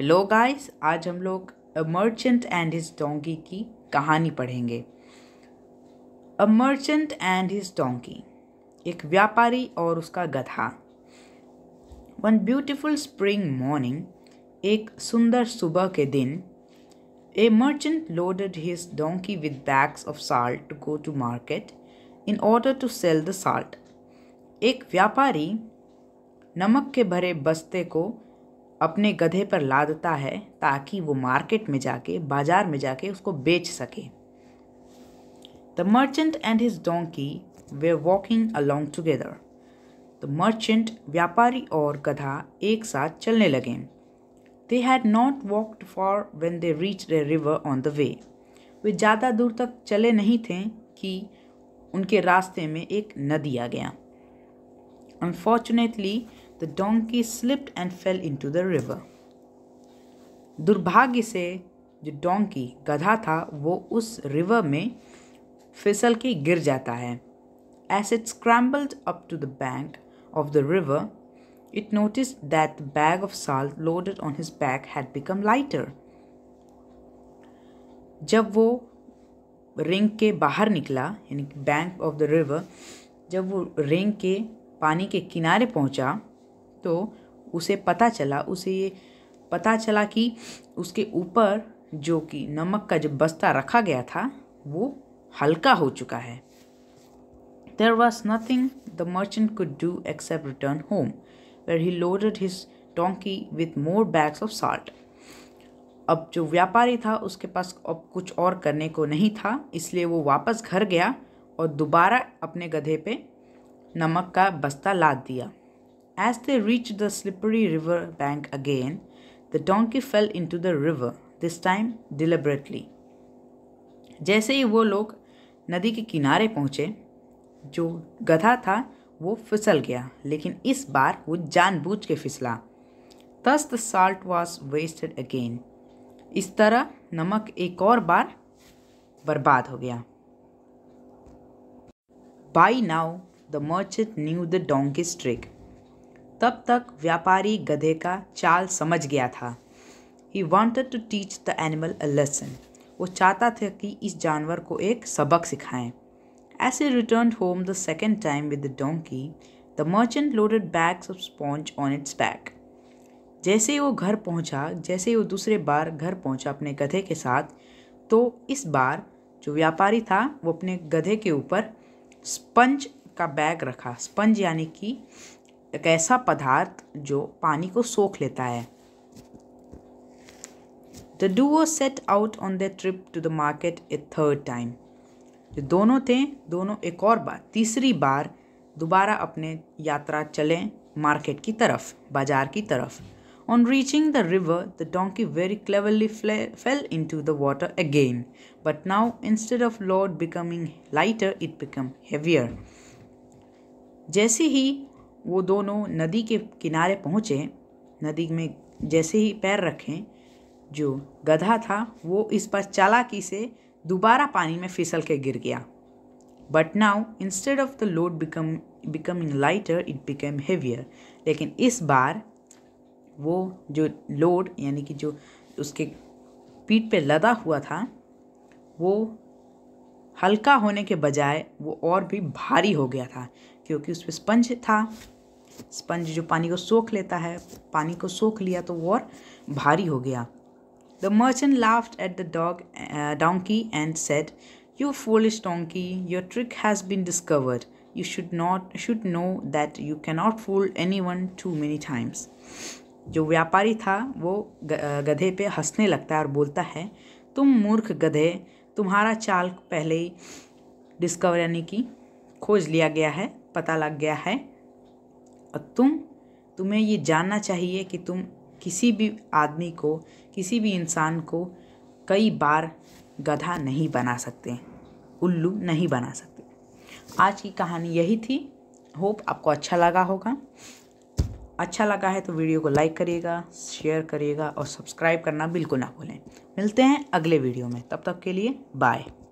Hello guys आज हम लोग a merchant and his donkey की कहानी पढ़ेंगे a merchant and his donkey एक व्यापारी और उसका गधा वन ब्यूटीफुल स्प्रिंग मॉर्निंग एक सुंदर सुबह के दिन a merchant loaded his donkey with bags of salt to go to market in order to sell the salt एक व्यापारी नमक के भरे बस्ते को अपने गधे पर लादता है ताकि वो मार्केट में जाके बाज़ार में जाके उसको बेच सके the merchant and his donkey वे walking along together the merchant व्यापारी और गधा एक साथ चलने लगे they had not walked far when they reach the river on the way वे ज़्यादा दूर तक चले नहीं थे कि उनके रास्ते में एक नदी आ गया unfortunately the donkey slipped and fell into the river. दुर्भाग्य से जो डोंकी गधा था वो उस रिवर में फिसल के गिर जाता है as it scrambled up to the bank of the river it notice that the bag of salt loaded on his bag had become lighter जब वो रिंग के बाहर निकला यानी बैंक ऑफ द रिवर जब वो रिंग के पानी के किनारे पहुंचा तो उसे पता चला उसे ये पता चला कि उसके ऊपर जो कि नमक का जो बस्ता रखा गया था वो हल्का हो चुका है there was nothing the merchant could do except return home where he loaded his donkey with more bags of salt अब जो व्यापारी था उसके पास अब कुछ और करने को नहीं था इसलिए वो वापस घर गया और दोबारा अपने गधे पे नमक का बस्ता लाद दिया As they reached the slippery river bank again, the donkey fell into the river, this time deliberately. जैसे ही वो लोग नदी के किनारे पहुँचे जो गधा था वो फिसल गया लेकिन इस बार वो जानबूझ के फिसला thus the salt was wasted again इस तरह नमक एक और बार बर्बाद हो गया by now the merchant knew the donkey's trick तब तक व्यापारी गधे का चाल समझ गया था he wanted to teach the animal a lesson वो चाहता था कि इस जानवर को एक सबक सिखाएं as he return home the second time with the donkey the merchant loaded bags of sponge on its back जैसे ही वो घर पहुंचा जैसे ही वो दूसरे बार घर पहुंचा अपने गधे के साथ तो इस बार जो व्यापारी था वो अपने गधे के ऊपर स्पंज का बैग रखा स्पंज यानी कि एक ऐसा पदार्थ जो पानी को सोख लेता है द डू वो set out on the trip to the market a third time जो दोनों थे दोनों एक और बार तीसरी बार दोबारा अपने यात्रा चले मार्केट की तरफ बाजार की तरफ on reaching the river the donkey very cleverly fell into the water again but now instead of load becoming lighter it become heavier जैसे ही वो दोनों नदी के किनारे पहुँचे नदी में जैसे ही पैर रखें जो गधा था वो इस पर चालाकी से दोबारा पानी में फिसल के गिर गया but now instead of the load become becoming lighter it become heavier लेकिन इस बार वो जो लोड यानी कि जो उसके पीठ पे लदा हुआ था वो हल्का होने के बजाय वो और भी भारी हो गया था क्योंकि उस पर स्पंज था स्पंज जो पानी को सोख लेता है पानी को सोख लिया तो वो और भारी हो गया the merchant laughed at the dog donkey and said you foolish donkey your trick has been discovered you should not should know that you cannot cannot anyone too many times जो व्यापारी था वो uh, गधे पे हंसने लगता है और बोलता है तुम मूर्ख गधे तुम्हारा चाल पहले ही डिस्कवर यानी कि खोज लिया गया है पता लग गया है और तुम तुम्हें ये जानना चाहिए कि तुम किसी भी आदमी को किसी भी इंसान को कई बार गधा नहीं बना सकते उल्लू नहीं बना सकते आज की कहानी यही थी होप आपको अच्छा लगा होगा अच्छा लगा है तो वीडियो को लाइक करिएगा शेयर करिएगा और सब्सक्राइब करना बिल्कुल ना भूलें मिलते हैं अगले वीडियो में तब तक के लिए बाय